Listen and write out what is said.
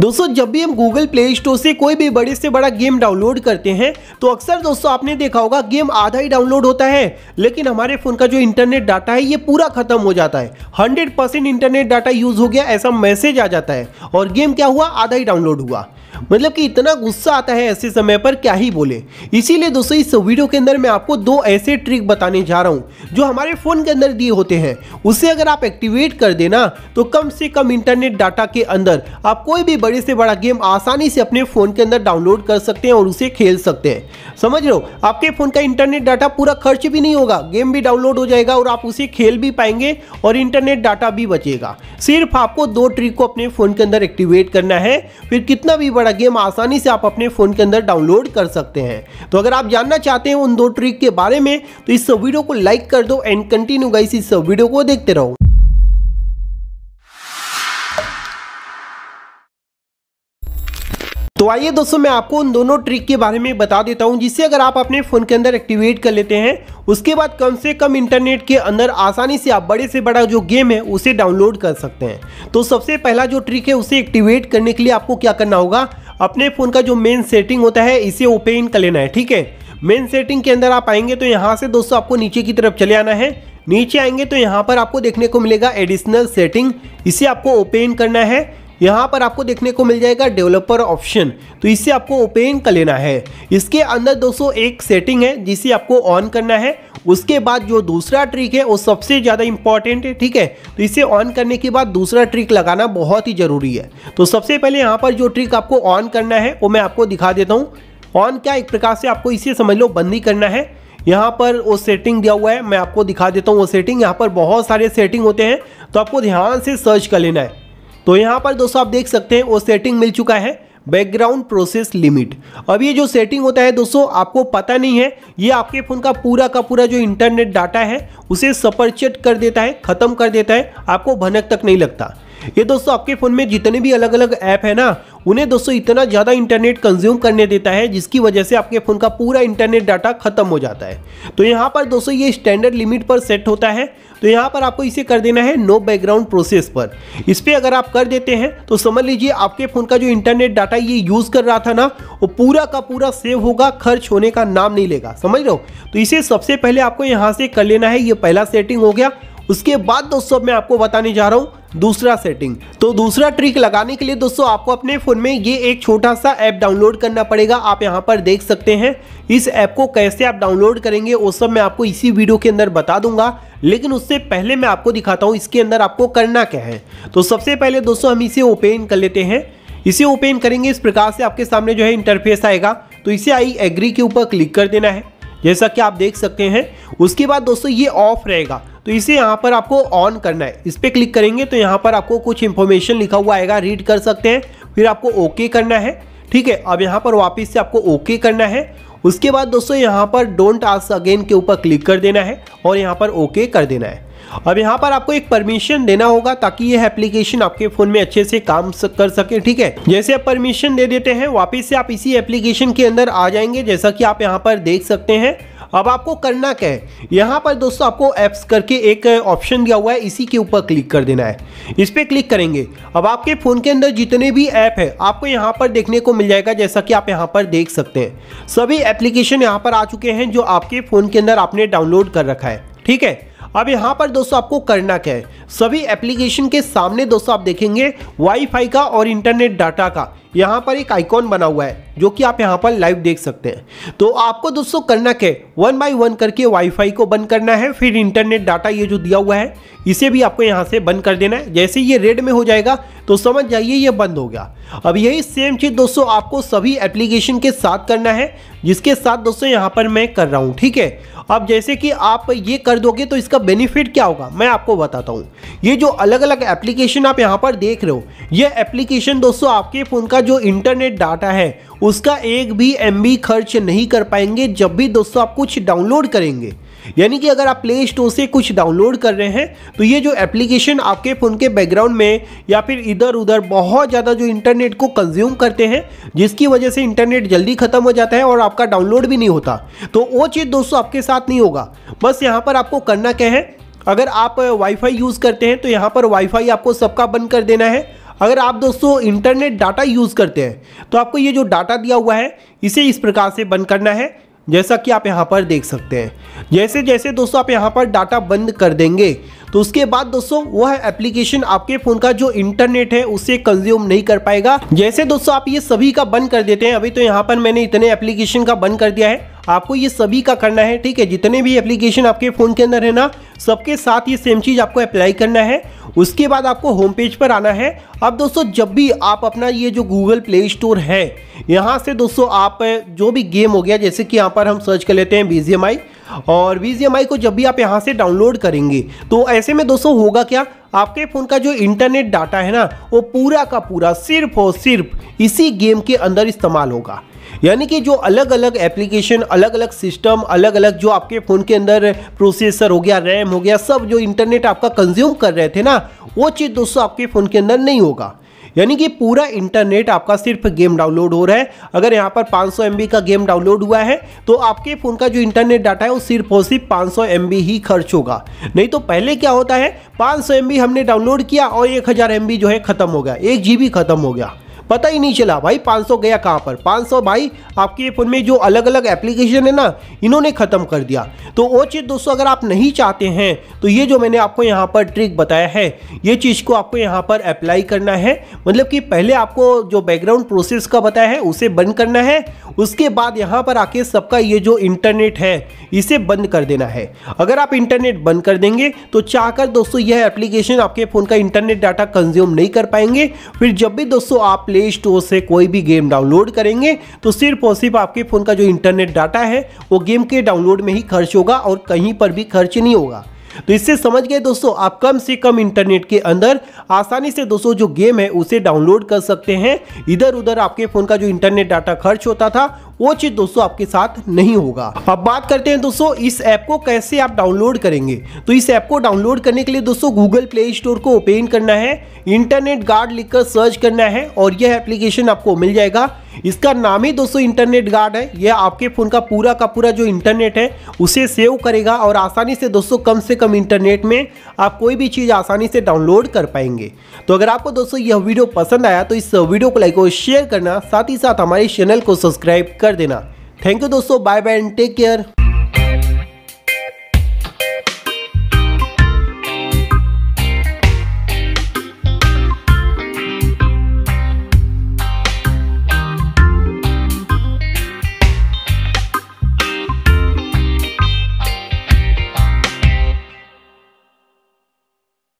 दोस्तों जब भी हम गूगल प्ले स्टोर से कोई भी बड़े से बड़ा गेम डाउनलोड करते हैं तो अक्सर दोस्तों आपने देखा होगा गेम आधा ही डाउनलोड होता है लेकिन हमारे फ़ोन का जो इंटरनेट डाटा है ये पूरा ख़त्म हो जाता है 100 परसेंट इंटरनेट डाटा यूज़ हो गया ऐसा मैसेज आ जाता है और गेम क्या हुआ आधा ही डाउनलोड हुआ मतलब कि इतना गुस्सा आता है ऐसे समय पर क्या ही बोले इसीलिए दोस्तों इस वीडियो के अंदर मैं आपको दो ऐसे ट्रिक बताने जा रहा हूँ जो हमारे फ़ोन के अंदर दिए होते हैं उसे अगर आप एक्टिवेट कर देना तो कम से कम इंटरनेट डाटा के अंदर आप कोई भी बड़े से बड़ा गेम आसानी से अपने फ़ोन के अंदर डाउनलोड कर सकते हैं और उसे खेल सकते हैं समझ लो आपके फ़ोन का इंटरनेट डाटा पूरा खर्च भी नहीं होगा गेम भी डाउनलोड हो जाएगा और आप उसे खेल भी पाएंगे और इंटरनेट डाटा भी बचेगा सिर्फ आपको दो ट्रिक को अपने फ़ोन के अंदर एक्टिवेट करना है फिर कितना भी बड़ा वाला गेम आसानी से आप अपने फ़ोन के अंदर डाउनलोड कर सकते हैं तो अगर आप जानना चाहते हैं उन दो ट्रिक के बारे में तो इस वीडियो को लाइक कर दो एंड कंटिन्यू गाइस इस वीडियो को देखते रहो तो आइए दोस्तों मैं आपको उन दोनों ट्रिक के बारे में बता देता हूं जिसे अगर आप अपने फ़ोन के अंदर एक्टिवेट कर लेते हैं उसके बाद कम से कम इंटरनेट के अंदर आसानी से आप बड़े से बड़ा जो गेम है उसे डाउनलोड कर सकते हैं तो सबसे पहला जो ट्रिक है उसे एक्टिवेट करने के लिए आपको क्या करना होगा अपने फ़ोन का जो मेन सेटिंग होता है इसे ओपन कर लेना है ठीक है मेन सेटिंग के अंदर आप आएंगे तो यहाँ से दोस्तों आपको नीचे की तरफ चले आना है नीचे आएंगे तो यहाँ पर आपको देखने को मिलेगा एडिशनल सेटिंग इसे आपको ओपन करना है यहाँ पर आपको देखने को मिल जाएगा डेवलपर ऑप्शन तो इसे आपको ओपन कर लेना है इसके अंदर दोस्तों एक सेटिंग है जिसे आपको ऑन करना है उसके बाद जो दूसरा ट्रिक है वो सबसे ज़्यादा इंपॉर्टेंट है ठीक है तो इसे ऑन करने के बाद दूसरा ट्रिक लगाना बहुत ही ज़रूरी है तो सबसे पहले यहाँ पर जो ट्रिक आपको ऑन करना है वो मैं आपको दिखा देता हूँ ऑन क्या एक प्रकार से आपको इसे समझ लो बंदी करना है यहाँ पर वो सेटिंग दिया हुआ है मैं आपको दिखा देता हूँ वो सेटिंग यहाँ पर बहुत सारे सेटिंग होते हैं तो आपको ध्यान से सर्च कर लेना है तो यहाँ पर दोस्तों आप देख सकते हैं वो सेटिंग मिल चुका है बैकग्राउंड प्रोसेस लिमिट अब ये जो सेटिंग होता है दोस्तों आपको पता नहीं है ये आपके फ़ोन का पूरा का पूरा जो इंटरनेट डाटा है उसे सपरचेट कर देता है ख़त्म कर देता है आपको भनक तक नहीं लगता ये दोस्तों आपके फ़ोन में जितने भी अलग अलग ऐप है ना उन्हें दोस्तों इतना ज़्यादा इंटरनेट कंज्यूम करने देता है जिसकी वजह से आपके फ़ोन का पूरा इंटरनेट डाटा खत्म हो जाता है तो यहाँ पर दोस्तों ये स्टैंडर्ड लिमिट पर सेट होता है तो यहाँ पर आपको इसे कर देना है नो बैकग्राउंड प्रोसेस पर इस पर अगर आप कर देते हैं तो समझ लीजिए आपके फ़ोन का जो इंटरनेट डाटा ये यूज़ कर रहा था ना वो पूरा का पूरा सेव होगा खर्च होने का नाम नहीं लेगा समझ लो तो इसे सबसे पहले आपको यहाँ से कर लेना है ये पहला सेटिंग हो गया उसके बाद दोस्तों मैं आपको बताने जा रहा हूँ दूसरा सेटिंग तो दूसरा ट्रिक लगाने के लिए दोस्तों आपको अपने फ़ोन में ये एक छोटा सा ऐप डाउनलोड करना पड़ेगा आप यहाँ पर देख सकते हैं इस ऐप को कैसे आप डाउनलोड करेंगे वो सब मैं आपको इसी वीडियो के अंदर बता दूंगा लेकिन उससे पहले मैं आपको दिखाता हूँ इसके अंदर आपको करना क्या है तो सबसे पहले दोस्तों हम इसे ओपन कर लेते हैं इसे ओपन करेंगे इस प्रकार से आपके सामने जो है इंटरफेस आएगा तो इसे आई एग्री के ऊपर क्लिक कर देना है जैसा कि आप देख सकते हैं उसके बाद दोस्तों ये ऑफ रहेगा तो इसे यहाँ पर आपको ऑन करना है इस पर क्लिक करेंगे तो यहाँ पर आपको कुछ इन्फॉर्मेशन लिखा हुआ आएगा रीड कर सकते हैं फिर आपको ओके करना है ठीक है अब यहाँ पर वापस से आपको ओके करना है उसके बाद दोस्तों यहाँ पर डोंट आस्क अगेन के ऊपर क्लिक कर देना है और यहाँ पर ओके कर देना है अब यहाँ पर आपको एक परमिशन देना होगा ताकि यह एप्लीकेशन आपके फ़ोन में अच्छे से काम कर सके ठीक है जैसे आप परमिशन दे देते हैं वापस से आप इसी एप्लीकेशन के अंदर आ जाएंगे जैसा कि आप यहाँ पर देख सकते हैं अब आपको करना क्या है यहाँ पर दोस्तों आपको ऐप्स करके एक ऑप्शन दिया हुआ है इसी के ऊपर क्लिक कर देना है इस पर क्लिक करेंगे अब आपके फ़ोन के अंदर जितने भी ऐप है आपको यहाँ पर देखने को मिल जाएगा जैसा कि आप यहाँ पर देख सकते हैं सभी एप्लीकेशन यहाँ पर आ चुके हैं जो आपके फ़ोन के अंदर आपने डाउनलोड कर रखा है ठीक है अब यहाँ पर दोस्तों आपको करना क्या है सभी एप्लीकेशन के सामने दोस्तों आप देखेंगे वाईफाई का और इंटरनेट डाटा का यहाँ पर एक आइकॉन बना हुआ है जो कि आप यहाँ पर लाइव देख सकते हैं तो आपको दोस्तों करना क्या वन बाई वन करके वाईफाई को बंद करना है फिर इंटरनेट डाटा ये जो दिया हुआ है इसे भी आपको यहाँ से बंद कर देना है जैसे ये रेड में हो जाएगा तो समझ जाइए ये बंद हो गया अब यही सेम चीज़ दोस्तों आपको सभी एप्लीकेशन के साथ करना है जिसके साथ दोस्तों यहाँ पर मैं कर रहा हूँ ठीक है अब जैसे कि आप ये कर दोगे तो इसका बेनिफिट क्या होगा मैं आपको बताता हूँ ये जो अलग अलग एप्लीकेशन आप यहाँ पर देख रहे हो ये एप्लीकेशन दोस्तों आपके फ़ोन का जो इंटरनेट डाटा है उसका एक भी एम खर्च नहीं कर पाएंगे जब भी दोस्तों आप कुछ डाउनलोड करेंगे यानी कि अगर आप प्ले स्टोर से कुछ डाउनलोड कर रहे हैं तो ये जो एप्लीकेशन आपके फ़ोन के बैकग्राउंड में या फिर इधर उधर बहुत ज़्यादा जो इंटरनेट को कंज्यूम करते हैं जिसकी वजह से इंटरनेट जल्दी ख़त्म हो जाता है और आपका डाउनलोड भी नहीं होता तो वो चीज़ दोस्तों आपके साथ नहीं होगा बस यहाँ पर आपको करना क्या है अगर आप वाईफाई यूज़ करते हैं तो यहाँ पर वाईफाई आपको सबका बंद कर देना है अगर आप दोस्तों इंटरनेट डाटा यूज़ करते हैं तो आपको ये जो डाटा दिया हुआ है इसे इस प्रकार से बंद करना है जैसा कि आप यहाँ पर देख सकते हैं जैसे जैसे दोस्तों आप यहाँ पर डाटा बंद कर देंगे तो उसके बाद दोस्तों वह एप्लीकेशन आपके फोन का जो इंटरनेट है उसे कंज्यूम नहीं कर पाएगा जैसे दोस्तों आप ये सभी का बंद कर देते हैं अभी तो यहाँ पर मैंने इतने एप्लीकेशन का बंद कर दिया है आपको ये सभी का करना है ठीक है जितने भी एप्लीकेशन आपके फ़ोन के अंदर है ना सबके साथ ये सेम चीज़ आपको अप्लाई करना है उसके बाद आपको होम पेज पर आना है अब दोस्तों जब भी आप अपना ये जो गूगल प्ले स्टोर है यहाँ से दोस्तों आप जो भी गेम हो गया जैसे कि यहाँ पर हम सर्च कर लेते हैं बी और वी को जब भी आप यहाँ से डाउनलोड करेंगे तो ऐसे में दोस्तों होगा क्या आपके फ़ोन का जो इंटरनेट डाटा है ना वो पूरा का पूरा सिर्फ और सिर्फ इसी गेम के अंदर इस्तेमाल होगा यानी कि जो अलग अलग एप्लीकेशन अलग अलग सिस्टम अलग अलग जो आपके फ़ोन के अंदर प्रोसेसर हो गया रैम हो गया सब जो इंटरनेट आपका कंज्यूम कर रहे थे ना वो चीज़ दोस्तों आपके फ़ोन के अंदर नहीं होगा यानी कि पूरा इंटरनेट आपका सिर्फ गेम डाउनलोड हो रहा है अगर यहाँ पर पाँच सौ का गेम डाउनलोड हुआ है तो आपके फ़ोन का जो इंटरनेट डाटा है वो सिर्फ और सिर्फ पाँच सौ ही खर्च होगा नहीं तो पहले क्या होता है पाँच सौ हमने डाउनलोड किया और एक हज़ार जो है ख़त्म हो गया एक जी खत्म हो गया पता ही नहीं चला भाई 500 गया कहाँ पर 500 भाई आपके फ़ोन में जो अलग अलग एप्लीकेशन है ना इन्होंने ख़त्म कर दिया तो वो चीज़ दोस्तों अगर आप नहीं चाहते हैं तो ये जो मैंने आपको यहाँ पर ट्रिक बताया है ये चीज़ को आपको यहाँ पर अप्लाई करना है मतलब कि पहले आपको जो बैकग्राउंड प्रोसेस का बताया है उसे बंद करना है उसके बाद यहाँ पर आके सबका ये जो इंटरनेट है इसे बंद कर देना है अगर आप इंटरनेट बंद कर देंगे तो चाहकर दोस्तों यह एप्लीकेशन आपके फ़ोन का इंटरनेट डाटा कंज्यूम नहीं कर पाएंगे फिर जब भी दोस्तों आप ले प्ले स्टोर से कोई भी गेम डाउनलोड करेंगे तो सिर्फ और सिर्फ आपके फ़ोन का जो इंटरनेट डाटा है वो गेम के डाउनलोड में ही खर्च होगा और कहीं पर भी खर्च नहीं होगा तो इससे समझ गए दोस्तों आप कम से कम इंटरनेट के अंदर आसानी से दोस्तों जो गेम है उसे डाउनलोड कर सकते हैं इधर उधर आपके फ़ोन का जो इंटरनेट डाटा खर्च होता था वो चीज़ दोस्तों आपके साथ नहीं होगा अब बात करते हैं दोस्तों इस ऐप को कैसे आप डाउनलोड करेंगे तो इस ऐप को डाउनलोड करने के लिए दोस्तों गूगल प्ले स्टोर को ओपन करना है इंटरनेट गार्ड लिखकर सर्च करना है और यह एप्लीकेशन आपको मिल जाएगा इसका नाम ही दोस्तों इंटरनेट गार्ड है यह आपके फ़ोन का पूरा का पूरा जो इंटरनेट है उसे सेव करेगा और आसानी से दोस्तों कम से कम इंटरनेट में आप कोई भी चीज़ आसानी से डाउनलोड कर पाएंगे तो अगर आपको दोस्तों यह वीडियो पसंद आया तो इस वीडियो को लाइक और शेयर करना साथ ही साथ हमारे चैनल को सब्सक्राइब कर कर देना थैंक यू दोस्तों bye bye and take care